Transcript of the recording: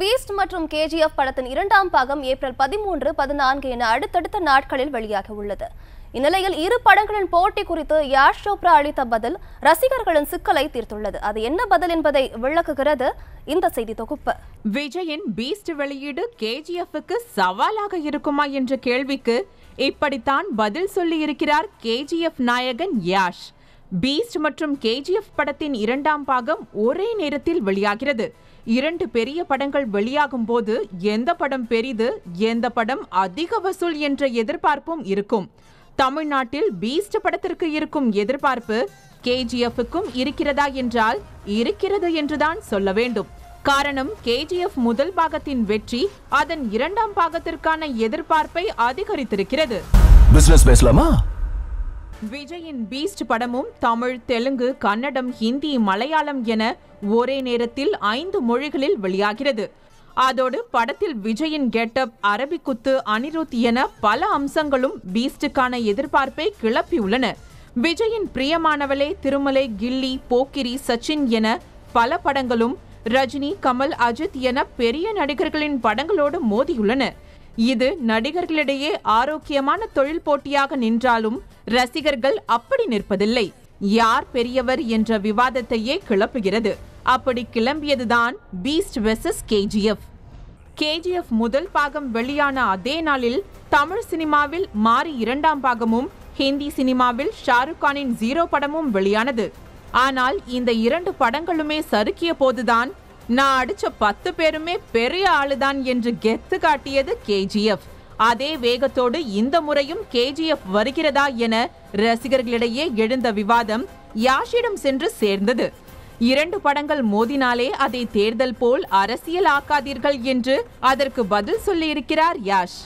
Beast மற்றும் KGF படத்தின் இரண்டாம் பாகம் ஏப்ரல் பதிமூன்று பதினான்கு என அடுத்தடுத்த நாட்களில் வெளியாக உள்ளது இந்நிலையில் இரு படங்களின் போட்டி குறித்து யாஷ் சோப்ரா அளித்த பதில் ரசிகர்களின் சிக்கலை தீர்த்துள்ளது அது என்ன பதில் என்பதை விளக்குகிறது இந்த செய்தி தொகுப்பு விஜயின் பீஸ்ட் வெளியீடு கேஜிஎஃப்க்கு சவாலாக இருக்குமா என்ற கேள்விக்கு இப்படித்தான் பதில் சொல்லியிருக்கிறார் கேஜிஎஃப் நாயகன் யாஷ் பீஸ்ட் மற்றும் கேஜிஎஃப் படத்தின் இரண்டாம் பாகம் ஒரே நேரத்தில் வெளியாகிறது இரண்டு பெரிய படங்கள் வெளியாகும் போது எந்த படம் பெரிது எந்த படம் அதிக வசூல் என்ற எதிர்பார்ப்பும் இருக்கும் தமிழ்நாட்டில் பீஸ்ட் படத்திற்கு இருக்கும் எதிர்பார்ப்பு கேஜிஎஃப்க்கும் இருக்கிறதா என்றால் இருக்கிறது என்றுதான் சொல்ல வேண்டும் காரணம் கேஜிஎஃப் முதல் பாகத்தின் வெற்றி அதன் இரண்டாம் பாகத்திற்கான எதிர்பார்ப்பை அதிகரித்திருக்கிறது பிசினஸ் பேசலாமா விஜயின் பீஸ்ட் படமும் தமிழ் தெலுங்கு கன்னடம் ஹிந்தி மலையாளம் என ஒரே நேரத்தில் ஐந்து மொழிகளில் வெளியாகிறது அதோடு படத்தில் விஜயின் கெட்டப் அரபிக்குத்து அனிருத் என பல அம்சங்களும் பீஸ்டுக்கான எதிர்பார்ப்பை கிளப்பியுள்ளன விஜயின் பிரியமானவளே திருமலை கில்லி போக்கிரி சச்சின் என பல படங்களும் ரஜினி கமல் அஜித் என பெரிய நடிகர்களின் படங்களோடு மோதியுள்ளன இது நடிகர்களிடையே ஆரோக்கியமான தொழில் போட்டியாக நின்றாலும் ரசிகர்கள் அப்படி நிற்பதில்லை யார் பெரியவர் என்ற விவாதத்தையே கிளப்புகிறது அப்படி கிளம்பியதுதான் பீஸ்ட் வெர்சஸ் கேஜிஎஃப் கேஜிஎஃப் முதல் பாகம் வெளியான அதே நாளில் தமிழ் சினிமாவில் மாறி இரண்டாம் பாகமும் ஹிந்தி சினிமாவில் ஷாருக் கானின் ஜீரோ படமும் வெளியானது ஆனால் இந்த இரண்டு படங்களுமே சறுக்கிய போதுதான் நான் அடிச்ச பத்து பேருமே பெரிய ஆளுதான் என்று கெத்து காட்டியது கேஜிஎஃப் அதே வேகத்தோடு இந்த முறையும் கேஜிஎஃப் வருகிறதா என ரசிகர்களிடையே எழுந்த விவாதம் யாஷிடம் சென்று சேர்ந்தது இரண்டு படங்கள் மோதினாலே அதை தேர்தல் போல் அரசியல் ஆக்காதீர்கள் என்று அதற்கு பதில் சொல்லியிருக்கிறார் யாஷ்